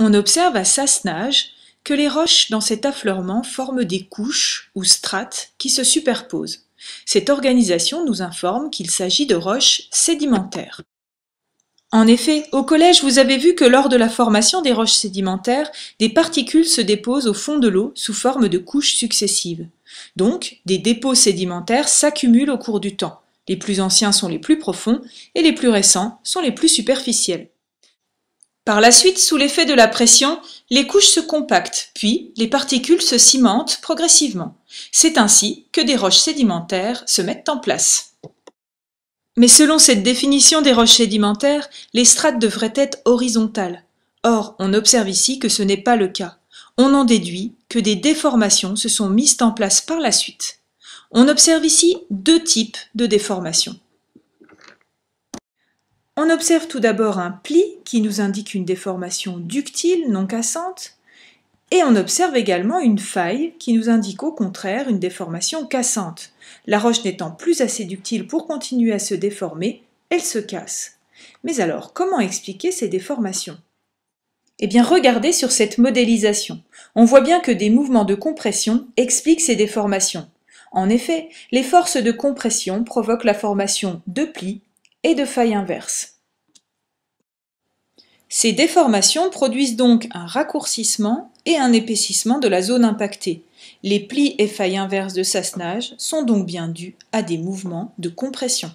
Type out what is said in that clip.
On observe à Sassenage que les roches dans cet affleurement forment des couches ou strates qui se superposent. Cette organisation nous informe qu'il s'agit de roches sédimentaires. En effet, au collège, vous avez vu que lors de la formation des roches sédimentaires, des particules se déposent au fond de l'eau sous forme de couches successives. Donc, des dépôts sédimentaires s'accumulent au cours du temps. Les plus anciens sont les plus profonds et les plus récents sont les plus superficiels. Par la suite, sous l'effet de la pression, les couches se compactent, puis les particules se cimentent progressivement. C'est ainsi que des roches sédimentaires se mettent en place. Mais selon cette définition des roches sédimentaires, les strates devraient être horizontales. Or, on observe ici que ce n'est pas le cas. On en déduit que des déformations se sont mises en place par la suite. On observe ici deux types de déformations. On observe tout d'abord un pli qui nous indique une déformation ductile non cassante, et on observe également une faille qui nous indique au contraire une déformation cassante. La roche n'étant plus assez ductile pour continuer à se déformer, elle se casse. Mais alors, comment expliquer ces déformations Eh bien, regardez sur cette modélisation. On voit bien que des mouvements de compression expliquent ces déformations. En effet, les forces de compression provoquent la formation de plis et de failles inverses. Ces déformations produisent donc un raccourcissement et un épaississement de la zone impactée. Les plis et failles inverses de sassenage sont donc bien dus à des mouvements de compression.